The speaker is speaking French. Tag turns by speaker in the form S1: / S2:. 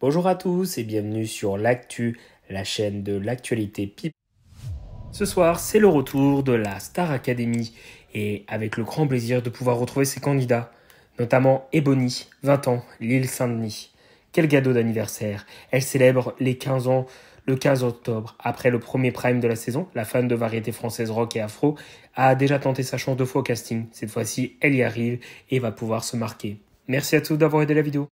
S1: Bonjour à tous et bienvenue sur l'actu, la chaîne de l'actualité pipe. Ce soir, c'est le retour de la Star Academy et avec le grand plaisir de pouvoir retrouver ses candidats, notamment Ebony, 20 ans, l'île Saint-Denis. Quel gâteau d'anniversaire Elle célèbre les 15 ans le 15 octobre, après le premier prime de la saison, la fan de variété française rock et afro a déjà tenté sa chance deux fois au casting. Cette fois-ci, elle y arrive et va pouvoir se marquer. Merci à tous d'avoir aidé la vidéo.